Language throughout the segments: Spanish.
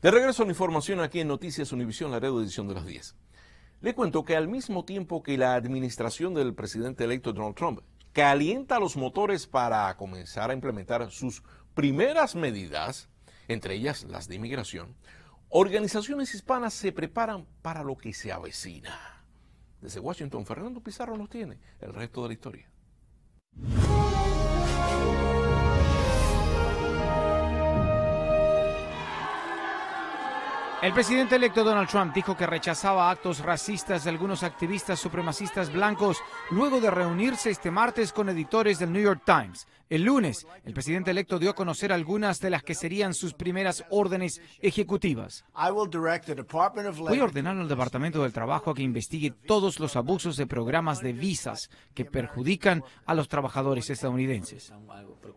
De regreso a la información aquí en Noticias Univisión de edición de las 10. Le cuento que al mismo tiempo que la administración del presidente electo Donald Trump calienta los motores para comenzar a implementar sus primeras medidas, entre ellas las de inmigración, organizaciones hispanas se preparan para lo que se avecina. Desde Washington, Fernando Pizarro nos tiene el resto de la historia. El presidente electo Donald Trump dijo que rechazaba actos racistas de algunos activistas supremacistas blancos luego de reunirse este martes con editores del New York Times. El lunes, el presidente electo dio a conocer algunas de las que serían sus primeras órdenes ejecutivas. Voy a ordenar al Departamento del Trabajo a que investigue todos los abusos de programas de visas que perjudican a los trabajadores estadounidenses.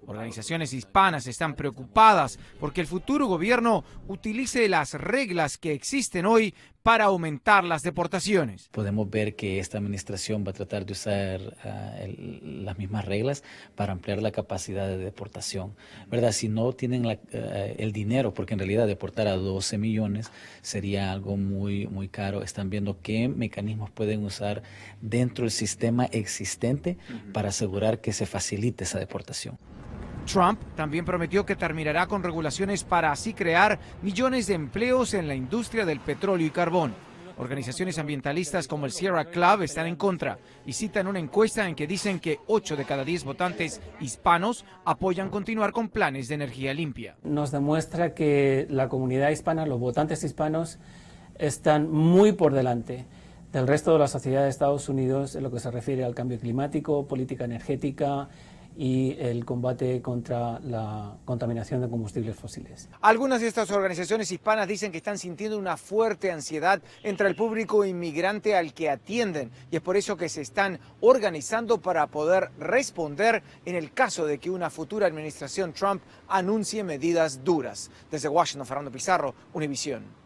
Organizaciones hispanas están preocupadas porque el futuro gobierno utilice las reglas que existen hoy para aumentar las deportaciones. Podemos ver que esta administración va a tratar de usar ah, las mismas reglas para ampliar la capacidad de deportación, ¿verdad? Si no tienen eh, el dinero, porque en realidad deportar a 12 millones sería algo muy, muy caro, están viendo qué mecanismos pueden usar dentro del sistema existente para asegurar que se facilite esa deportación. Trump también prometió que terminará con regulaciones para así crear millones de empleos en la industria del petróleo y carbón. Organizaciones ambientalistas como el Sierra Club están en contra y citan una encuesta en que dicen que 8 de cada 10 votantes hispanos apoyan continuar con planes de energía limpia. Nos demuestra que la comunidad hispana, los votantes hispanos, están muy por delante del resto de la sociedad de Estados Unidos en lo que se refiere al cambio climático, política energética, y el combate contra la contaminación de combustibles fósiles. Algunas de estas organizaciones hispanas dicen que están sintiendo una fuerte ansiedad entre el público inmigrante al que atienden y es por eso que se están organizando para poder responder en el caso de que una futura administración Trump anuncie medidas duras. Desde Washington, Fernando Pizarro, Univisión.